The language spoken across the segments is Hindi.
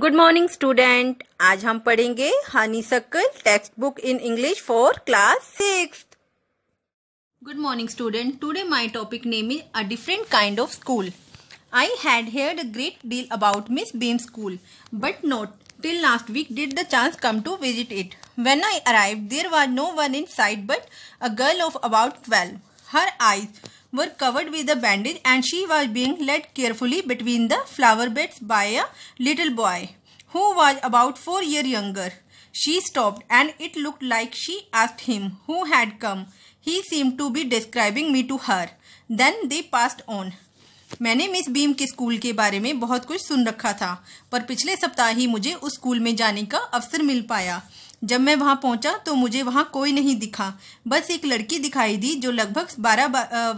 गुड मॉर्निंग स्टूडेंट आज हम पढ़ेंगे honeysuckle text book in English for class six good morning student today my topic name is a different kind of school I had heard a great deal about Miss Beam school but not till last week did the chance come to visit it when I arrive there was no one inside but a girl of about twelve her eyes were covered with a bandage and she was being led carefully between the flower beds by a little boy who was about four years younger. She stopped and it looked like she asked him who had come. He seemed to be describing me to her. Then they passed on. मैंने मिस बीम के स्कूल के बारे में बहुत कुछ सुन रखा था पर पिछले सप्ताह ही मुझे उस स्कूल में जाने का अवसर मिल पाया जब मैं वहाँ पहुँचा तो मुझे वहाँ कोई नहीं दिखा बस एक लड़की दिखाई दी जो लगभग बारह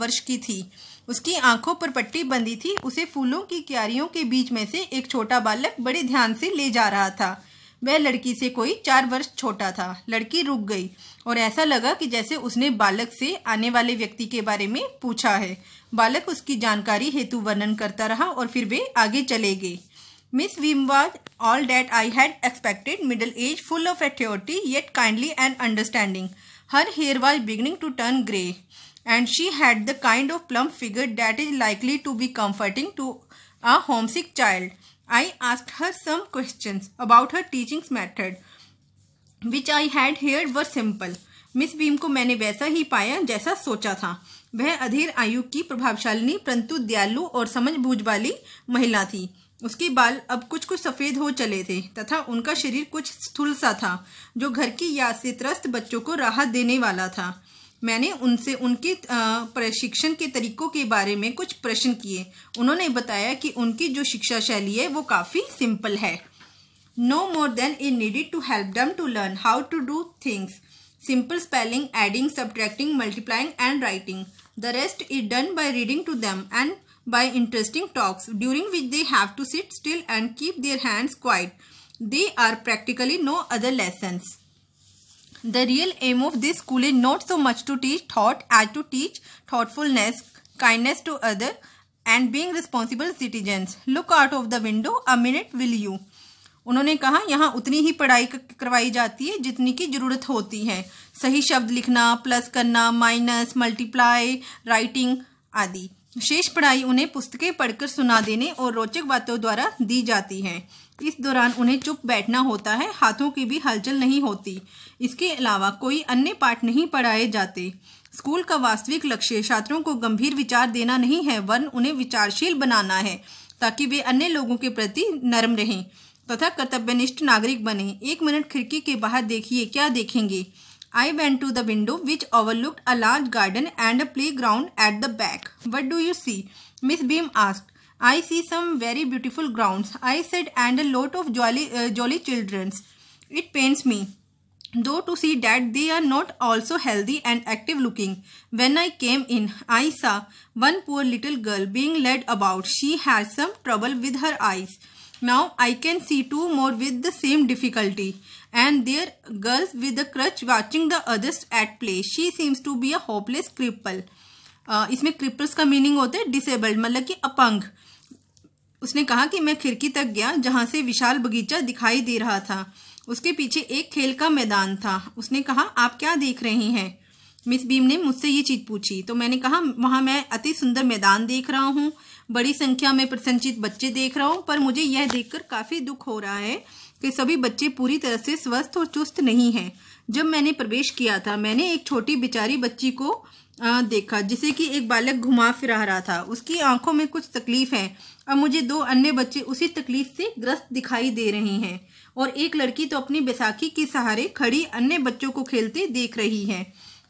वर्ष की थी उसकी आंखों पर पट्टी बंधी थी उसे फूलों की क्यारियों के बीच में से एक छोटा बालक बड़े ध्यान से ले जा रहा था वह लड़की से कोई चार वर्ष छोटा था लड़की रुक गई और ऐसा लगा कि जैसे उसने बालक से आने वाले व्यक्ति के बारे में पूछा है बालक उसकी जानकारी हेतु वर्णन करता रहा और फिर वे आगे चले गए Miss Beam was all that I had expected middle age full of authority yet kindly and understanding her hair was beginning to turn grey and she had the kind of plump figure that is likely to be comforting to a homesick child I ask her some question about her teachings method which I had heard were simple Miss Beam को मैंने वैसा ही पाया जैसा सोचा था वह अधीर आयु की प्रभावशालिनी परंतु दयालु और समझ बूझ वाली महिला थी उसके बाल अब कुछ कुछ सफ़ेद हो चले थे तथा उनका शरीर कुछ स्थूल सा था जो घर की याद से त्रस्त बच्चों को राहत देने वाला था मैंने उनसे उनके प्रशिक्षण के तरीकों के बारे में कुछ प्रश्न किए उन्होंने बताया कि उनकी जो शिक्षा शैली है वो काफ़ी सिंपल है no more than a needed to help them to learn how to do things simple spelling adding subtracting multiplying and writing the rest is done by reading to them and by interesting talks during which they have to sit still and keep their hands quiet. They are practically no other lessons. The real aim of this school is not so much to teach thought as to teach thoughtfulness, kindness to other and being responsible citizens. Look out of the window, a minute will you. उन्होंने कहा यहाँ उतनी ही पढ़ाई करवाई जाती है जितनी की ज़रूरत होती है सही शब्द लिखना प्लस करना माइनस मल्टीप्लाई राइटिंग आदि शेष पढ़ाई उन्हें पुस्तकें पढ़कर सुना देने और रोचक बातों द्वारा दी जाती है इस दौरान उन्हें चुप बैठना होता है हाथों की भी हलचल नहीं होती इसके अलावा कोई अन्य पाठ नहीं पढ़ाए जाते स्कूल का वास्तविक लक्ष्य छात्रों को गंभीर विचार देना नहीं है वरन उन्हें विचारशील बनाना है ताकि वे अन्य लोगों के प्रति नरम रहें तथा कर्तव्यनिष्ठ नागरिक बने एक मिनट खिड़की के बाहर देखिए क्या देखेंगे I went to the window which overlooked a large garden and a playground at the back. What do you see? Miss Beam asked. I see some very beautiful grounds. I said and a lot of jolly, uh, jolly childrens. It pains me though to see that they are not also healthy and active looking. When I came in, I saw one poor little girl being led about. She had some trouble with her eyes. Now I can see two more with the same difficulty. and their girls with the crutch watching the others at play. She seems to be a hopeless cripple. Uh, इसमें क्रिपल्स का मीनिंग होता है डिसेबल्ड मतलब कि अपंग उसने कहा कि मैं खिड़की तक गया जहाँ से विशाल बगीचा दिखाई दे रहा था उसके पीछे एक खेल का मैदान था उसने कहा आप क्या देख रही हैं मिस बीम ने मुझसे ये चीज पूछी तो मैंने कहा वहां मैं अति सुंदर मैदान देख रहा हूँ बड़ी संख्या में प्रसन्नचित बच्चे देख रहा हूँ पर मुझे यह देखकर काफी दुख हो रहा है कि सभी बच्चे पूरी तरह से स्वस्थ और चुस्त नहीं हैं जब मैंने प्रवेश किया था मैंने एक छोटी बिचारी बच्ची को देखा जिसे कि एक बालक घुमा फिरा रहा था उसकी आंखों में कुछ तकलीफ है अब मुझे दो अन्य बच्चे उसी तकलीफ से ग्रस्त दिखाई दे रहे हैं और एक लड़की तो अपनी बैसाखी के सहारे खड़ी अन्य बच्चों को खेलते देख रही है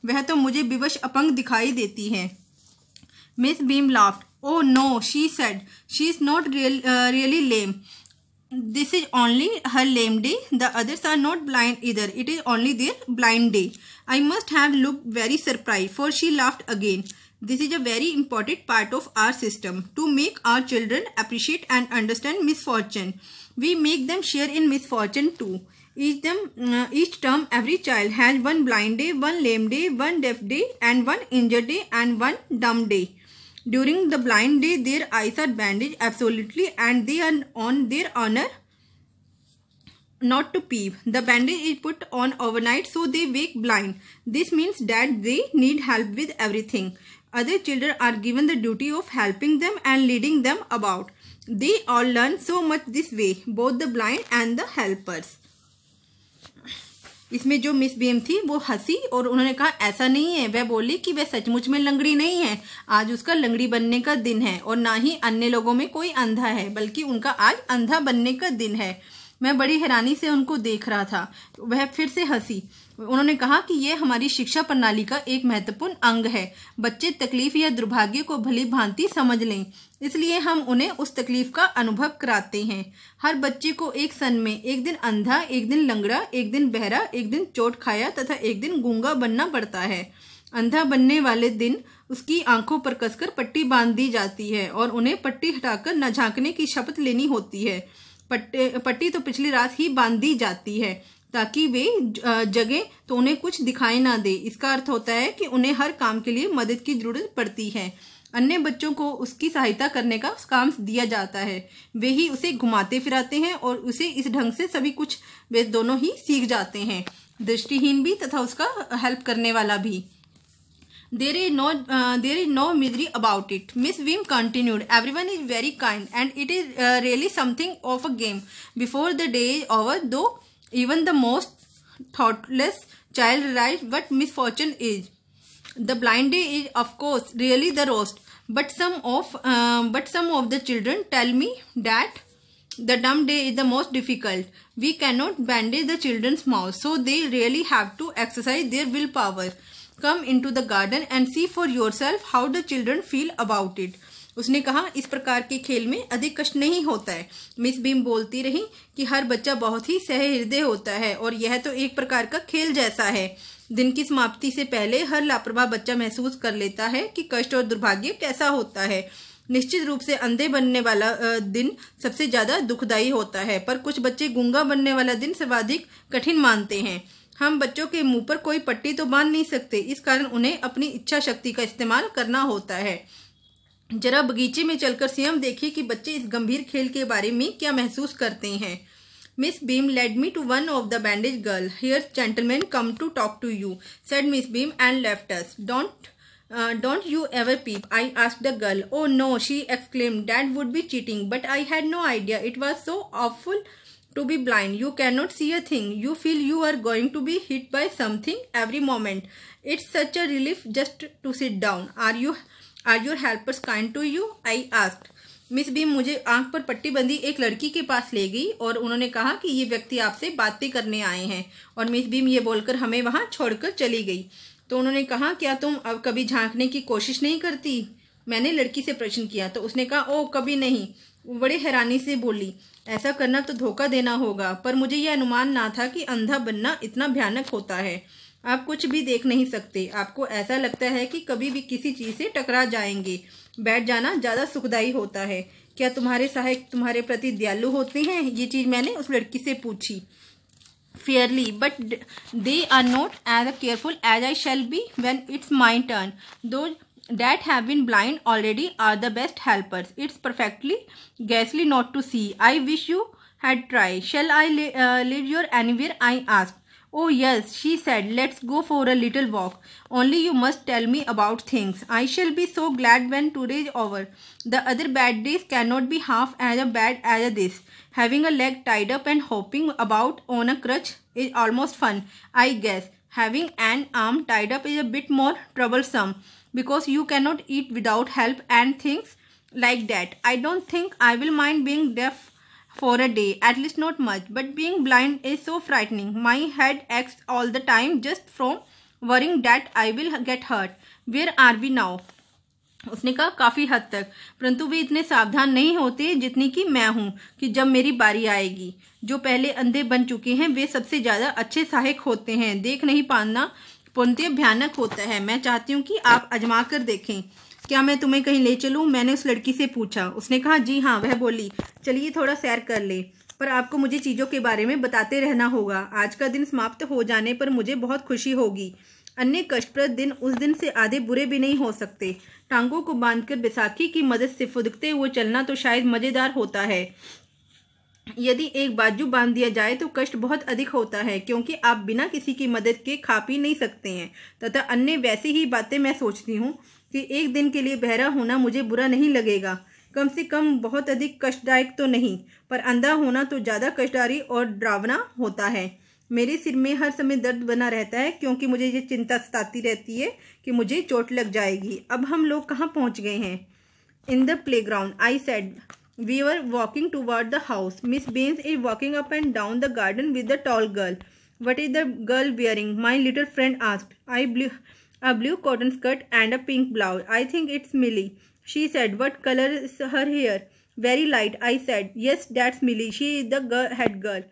वह तो मुझे विवश अपंग दिखाई देती है Miss Beam laughed oh no she said she is not really lame this is only her lame day the others are not blind either it is only their blind day I must have look very surprise for she laughed again this is a very important part of our system to make our children appreciate and understand misfortune we make them share in misfortune to Each, them, uh, each term every child has one blind day, one lame day, one deaf day and one injured day and one dumb day. During the blind day their eyes are bandaged absolutely and they are on their honor not to peep. The bandage is put on overnight so they wake blind. This means that they need help with everything. Other children are given the duty of helping them and leading them about. They all learn so much this way, both the blind and the helpers. इसमें जो मिस बेम थी वो हंसी और उन्होंने कहा ऐसा नहीं है वह बोली कि वह सचमुच में लंगड़ी नहीं है आज उसका लंगड़ी बनने का दिन है और ना ही अन्य लोगों में कोई अंधा है बल्कि उनका आज अंधा बनने का दिन है मैं बड़ी हैरानी से उनको देख रहा था वह फिर से हंसी उन्होंने कहा कि यह हमारी शिक्षा प्रणाली का एक महत्वपूर्ण अंग है बच्चे तकलीफ या दुर्भाग्य को भली भांति समझ लें इसलिए हम उन्हें उस तकलीफ का अनुभव कराते हैं हर बच्चे को एक सन में एक दिन अंधा एक दिन लंगड़ा एक दिन बहरा एक दिन चोट खाया तथा एक दिन गूंगा बनना पड़ता है अंधा बनने वाले दिन उसकी आंखों पर कसकर पट्टी बांध दी जाती है और उन्हें पट्टी हटाकर न झांकने की शपथ लेनी होती है पट्टी तो पिछली रात ही बांध दी जाती है ताकि वे जगे तो उन्हें कुछ दिखाई ना दे इसका अर्थ होता है कि उन्हें हर काम के लिए मदद की जरूरत पड़ती है अन्य बच्चों को उसकी सहायता करने का काम दिया जाता है वे ही उसे घुमाते फिराते हैं और उसे इस ढंग से सभी कुछ वे दोनों ही सीख जाते हैं दृष्टिहीन भी तथा उसका हेल्प करने वाला भी there is no there is no misery about it Miss miss continued everyone is very kind and it is really something of a game before the day day is Even the most thoughtless child realized what misfortune is. The blind day is of course really the roast. But some of um, but some of the children tell me that the dumb day is the most difficult. We cannot bandage the children's mouths, so they really have to exercise their willpower. Come into the garden and see for yourself how the children feel about it. उसने कहा इस प्रकार के खेल में अधिक कष्ट नहीं होता है मिस भीम बोलती रही कि हर बच्चा बहुत ही सहहृदय होता है और यह तो एक प्रकार का खेल जैसा है दिन की समाप्ति से पहले हर लापरवाह बच्चा महसूस कर लेता है कि कष्ट और दुर्भाग्य कैसा होता है निश्चित रूप से अंधे बनने वाला दिन सबसे ज़्यादा दुखदायी होता है पर कुछ बच्चे गुंगा बनने वाला दिन सर्वाधिक कठिन मानते हैं हम बच्चों के मुंह पर कोई पट्टी तो बांध नहीं सकते इस कारण उन्हें अपनी इच्छा शक्ति का इस्तेमाल करना होता है जरा बगीचे में चलकर सीएम देखिए कि बच्चे इस गंभीर खेल के बारे में क्या महसूस करते हैं Miss Beam led me to one of the bandage girl here gentleman come to talk to you said Miss Beam and left don't don't you ever peep I ask the girl oh no she exclaim that would be cheating but I had no idea it was so awful to be blind you can not see a thing you feel you are going to be hit bye something every moment it's such a relief just to sit down are you are your helpers kind to you I ask Miss Beam मुझे आंख पर पट्टी बंधी एक लड़की के पास ले गई और उन्होंने कहा कि ये व्यक्ति आपसे बातें करने आए हैं और मिस भीम ये बोलकर हमें वहाँ छोड़कर चली गई तो उन्होंने कहा क्या तुम अब कभी झांकने की कोशिश नहीं करती मैंने लड़की से प्रश्न किया तो उसने कहा ओ कभी नहीं बड़े हैरानी से बोली ऐसा करना तो धोखा देना होगा पर मुझे यह अनुमान ना था कि अंधा बनना इतना भयानक होता है आप कुछ भी देख नहीं सकते आपको ऐसा लगता है कि कभी भी किसी चीज़ से टकरा जाएंगे बैठ जाना ज़्यादा सुखदाई होता है क्या तुम्हारे सहायक तुम्हारे प्रति दयालु होते हैं ये चीज़ मैंने उस लड़की से पूछी fairly but they are not as a careful as I shall be when it's my turn though that have been blind already are the best helpers it's perfectly ghastly not to see i wish you had tried shall i uh, live your anywhere i asked Oh, yes, she said, let's go for a little walk. Only you must tell me about things. I shall be so glad when today's over. The other bad days cannot be half as bad as this. Having a leg tied up and hopping about on a crutch is almost fun, I guess. Having an arm tied up is a bit more troublesome because you cannot eat without help and things like that. I don't think I will mind being deaf for a day at least not much but being blind is so frightening my head aches all the time just from worrying that i will get hurt where are we now उसने कहा काफ़ी हद तक परंतु वे इतने सावधान नहीं होते जितनी कि मैं हूँ कि जब मेरी बारी आएगी जो पहले अंधे बन चुके हैं वे सबसे ज़्यादा अच्छे सहायक होते हैं देख नहीं पाना पुनते भयानक होता है मैं चाहती हूँ कि आप अजमा कर देखें क्या मैं तुम्हें कहीं ले चलूँ मैंने उस लड़की से पूछा उसने कहा जी हाँ वह बोली चलिए थोड़ा सैर कर ले पर आपको मुझे चीज़ों के बारे में बताते रहना होगा आज का दिन समाप्त हो जाने पर मुझे बहुत खुशी होगी अन्य कष्टप्रद दिन उस दिन से आधे बुरे भी नहीं हो सकते टांगों को बांधकर बैसाखी की मदद से फुदकते हुए चलना तो शायद मज़ेदार होता है यदि एक बाजू बांध दिया जाए तो कष्ट बहुत अधिक होता है क्योंकि आप बिना किसी की मदद के खा पी नहीं सकते हैं तथा अन्य वैसी ही बातें मैं सोचती हूँ कि एक दिन के लिए बहरा होना मुझे बुरा नहीं लगेगा कम से कम बहुत अधिक कष्टदायक तो नहीं पर अंधा होना तो ज़्यादा कष्टदारी और डरावना होता है मेरे सिर में हर समय दर्द बना रहता है क्योंकि मुझे ये चिंता सताती रहती है कि मुझे चोट लग जाएगी अब हम लोग कहाँ पहुँच गए हैं in the playground I said We were walking toward the house. Miss Beans is walking up and down the garden with the tall girl. What is the girl wearing? My little friend asked. I blue, a blue cotton skirt and a pink blouse. I think it's Millie. She said, what color is her hair? Very light. I said, yes, that's Millie. She is the girl, head girl.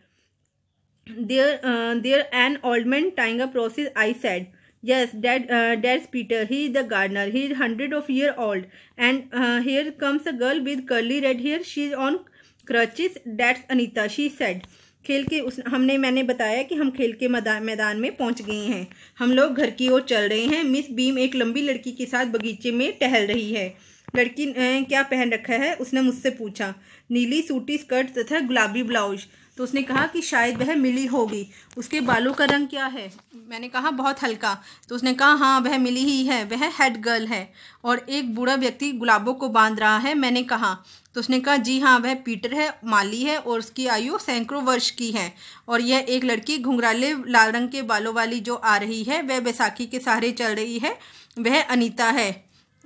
There, uh, there an old man tying a process. I said, Yes, dad, uh, dad's Peter. He is the gardener. He is 100 of year old. And uh, here comes a girl with curly red hair. She is on crutches. That's Anita. She said. खेल के उस हमने मैंने बताया कि हम खेल के मैदान मैदान में पहुंच गए हैं हम लोग घर की ओर चल रहे हैं मिस बीम एक लंबी लड़की के साथ बगीचे में टहल रही है लड़की ने क्या पहन रखा है उसने मुझसे पूछा नीली सूटी स्कर्ट तथा गुलाबी ब्लाउज तो उसने कहा कि शायद वह मिली होगी उसके बालों का रंग क्या है मैंने कहा बहुत हल्का तो उसने कहा हाँ वह मिली ही है वह हेड गर्ल है और एक बूढ़ा व्यक्ति गुलाबों को बांध रहा है मैंने कहा तो उसने कहा जी हाँ वह पीटर है माली है और उसकी आयु सैकड़ों वर्ष की है और यह एक लड़की घुंघराले लाल रंग के बालों वाली जो आ रही है वह बैसाखी के सहारे चल रही है वह अनीता है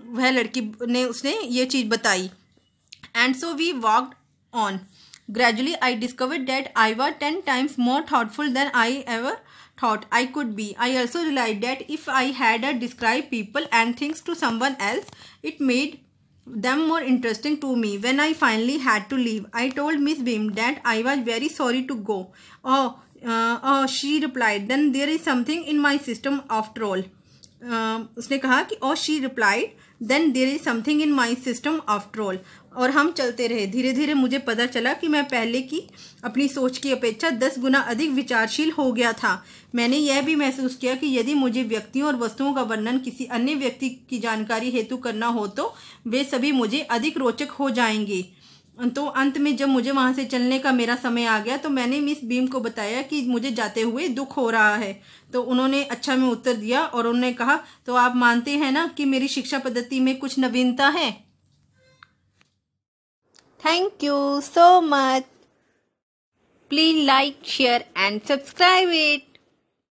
वह लड़की ने उसने ये चीज़ बताई and so we walked on gradually I discovered that I were ten times more thoughtful than I ever thought I could be. I also realized that if I had a describe people and things to someone else, it made them more interesting to me. When I finally had to leave, I told Miss Beam that I was very sorry to go. Oh, uh, oh, she replied, then there is something in my system after all. Uh, उसने कहा कि oh, she replied, then there is something in my system after all और हम चलते रहे धीरे धीरे मुझे पता चला कि मैं पहले की अपनी सोच की अपेक्षा दस गुना अधिक विचारशील हो गया था मैंने यह भी महसूस किया कि यदि मुझे व्यक्तियों और वस्तुओं का वर्णन किसी अन्य व्यक्ति की जानकारी हेतु करना हो तो वे सभी मुझे अधिक रोचक हो जाएंगे तो अंत में जब मुझे वहाँ से चलने का मेरा समय आ गया तो मैंने मिस बीम को बताया कि मुझे जाते हुए दुख हो रहा है तो उन्होंने अच्छा में उत्तर दिया और उन्होंने कहा तो आप मानते हैं ना कि मेरी शिक्षा पद्धति में कुछ नवीनता है thank you so much please like share and subscribe it